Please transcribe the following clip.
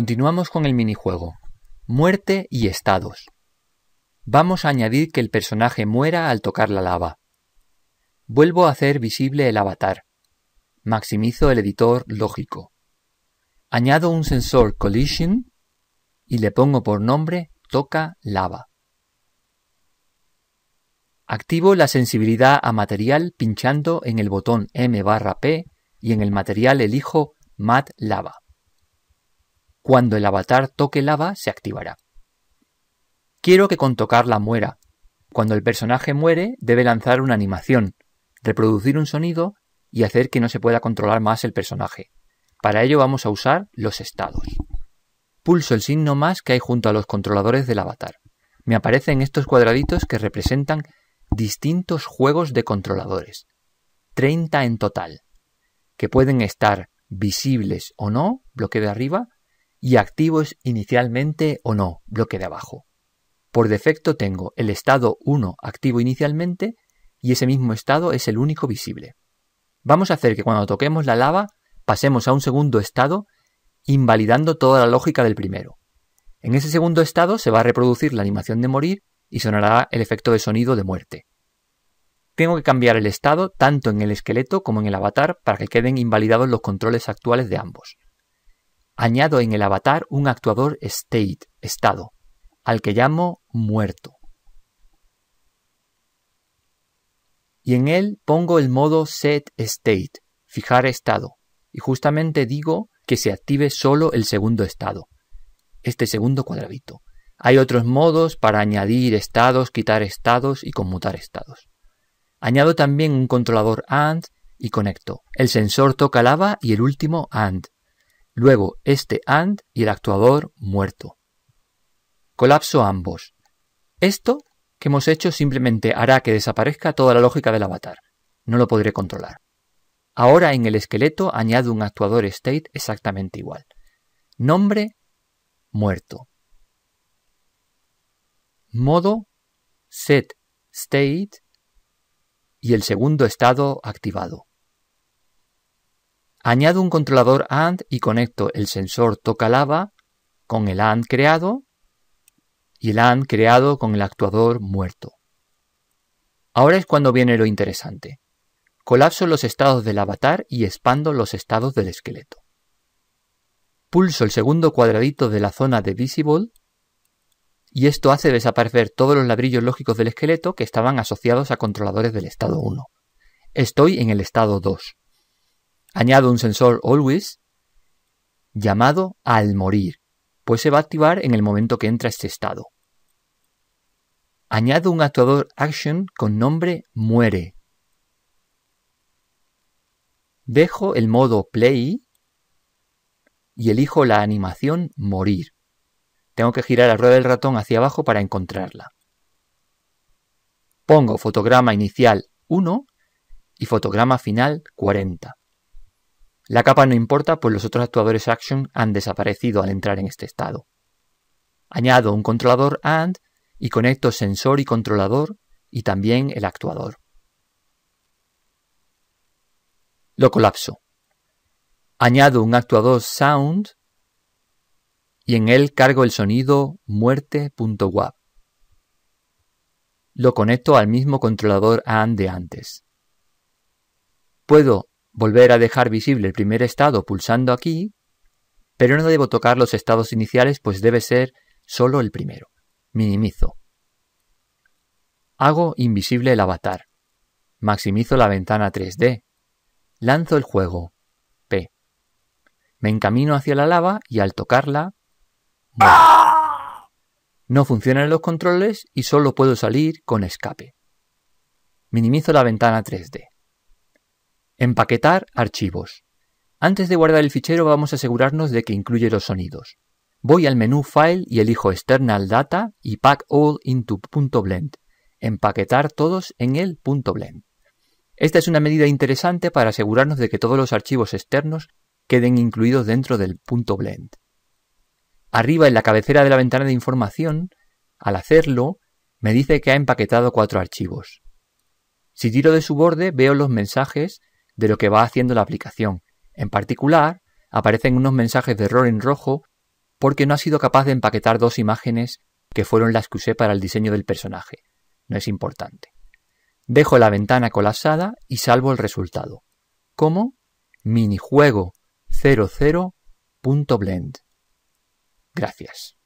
Continuamos con el minijuego. Muerte y estados. Vamos a añadir que el personaje muera al tocar la lava. Vuelvo a hacer visible el avatar. Maximizo el editor lógico. Añado un sensor collision y le pongo por nombre toca lava. Activo la sensibilidad a material pinchando en el botón M barra P y en el material elijo Mat Lava. Cuando el avatar toque lava se activará. Quiero que con tocarla muera. Cuando el personaje muere debe lanzar una animación, reproducir un sonido y hacer que no se pueda controlar más el personaje. Para ello vamos a usar los estados. Pulso el signo más que hay junto a los controladores del avatar. Me aparecen estos cuadraditos que representan distintos juegos de controladores, 30 en total, que pueden estar visibles o no, bloque de arriba, y activos inicialmente o no, bloque de abajo. Por defecto tengo el estado 1 activo inicialmente y ese mismo estado es el único visible. Vamos a hacer que cuando toquemos la lava pasemos a un segundo estado invalidando toda la lógica del primero. En ese segundo estado se va a reproducir la animación de morir y sonará el efecto de sonido de muerte. Tengo que cambiar el estado tanto en el esqueleto como en el avatar para que queden invalidados los controles actuales de ambos añado en el avatar un actuador state, estado, al que llamo muerto. Y en él pongo el modo set state, fijar estado, y justamente digo que se active solo el segundo estado, este segundo cuadradito. Hay otros modos para añadir estados, quitar estados y conmutar estados. Añado también un controlador AND y conecto. El sensor toca lava y el último AND, luego este and y el actuador muerto. Colapso ambos. Esto que hemos hecho simplemente hará que desaparezca toda la lógica del avatar. No lo podré controlar. Ahora en el esqueleto añado un actuador state exactamente igual. Nombre muerto. Modo set state y el segundo estado activado. Añado un controlador AND y conecto el sensor toca lava con el AND creado y el AND creado con el actuador muerto. Ahora es cuando viene lo interesante. Colapso los estados del avatar y expando los estados del esqueleto. Pulso el segundo cuadradito de la zona de Visible y esto hace desaparecer todos los ladrillos lógicos del esqueleto que estaban asociados a controladores del estado 1. Estoy en el estado 2. Añado un sensor always llamado al morir, pues se va a activar en el momento que entra este estado. Añado un actuador action con nombre muere. Dejo el modo play y elijo la animación morir. Tengo que girar la rueda del ratón hacia abajo para encontrarla. Pongo fotograma inicial 1 y fotograma final 40. La capa no importa, pues los otros actuadores action han desaparecido al entrar en este estado. Añado un controlador AND y conecto sensor y controlador y también el actuador. Lo colapso. Añado un actuador Sound y en él cargo el sonido muerte.wap. Lo conecto al mismo controlador AND de antes. Puedo volver a dejar visible el primer estado pulsando aquí, pero no debo tocar los estados iniciales pues debe ser solo el primero. Minimizo. Hago invisible el avatar. Maximizo la ventana 3D. Lanzo el juego. P. Me encamino hacia la lava y al tocarla... No funcionan los controles y solo puedo salir con escape. Minimizo la ventana 3D. Empaquetar archivos. Antes de guardar el fichero vamos a asegurarnos de que incluye los sonidos. Voy al menú File y elijo External Data y Pack All into .blend. Empaquetar todos en el .blend. Esta es una medida interesante para asegurarnos de que todos los archivos externos queden incluidos dentro del .blend. Arriba en la cabecera de la ventana de información, al hacerlo, me dice que ha empaquetado cuatro archivos. Si tiro de su borde veo los mensajes de lo que va haciendo la aplicación. En particular, aparecen unos mensajes de error en rojo porque no ha sido capaz de empaquetar dos imágenes que fueron las que usé para el diseño del personaje. No es importante. Dejo la ventana colapsada y salvo el resultado. Como minijuego 00.blend. Gracias.